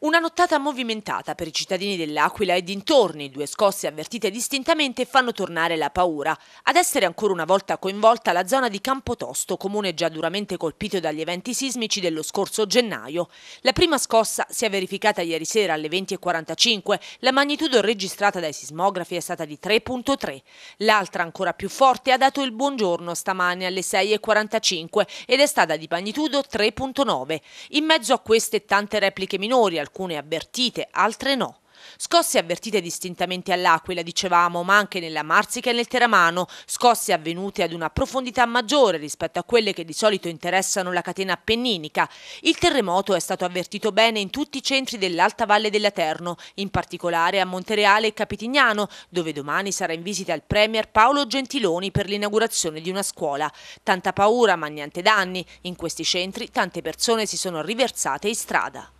Una nottata movimentata per i cittadini dell'Aquila e dintorni, due scosse avvertite distintamente fanno tornare la paura. Ad essere ancora una volta coinvolta la zona di Campotosto, comune già duramente colpito dagli eventi sismici dello scorso gennaio. La prima scossa si è verificata ieri sera alle 20.45, la magnitudo registrata dai sismografi è stata di 3.3. L'altra, ancora più forte, ha dato il buongiorno stamane alle 6.45 ed è stata di magnitudo 3.9. In mezzo a queste tante repliche minori al alcune avvertite, altre no. Scosse avvertite distintamente all'Aquila, dicevamo, ma anche nella Marsica e nel Teramano, scosse avvenute ad una profondità maggiore rispetto a quelle che di solito interessano la catena appenninica. Il terremoto è stato avvertito bene in tutti i centri dell'Alta Valle della Terno, in particolare a Montereale e Capitignano, dove domani sarà in visita il Premier Paolo Gentiloni per l'inaugurazione di una scuola. Tanta paura ma niente danni, in questi centri tante persone si sono riversate in strada.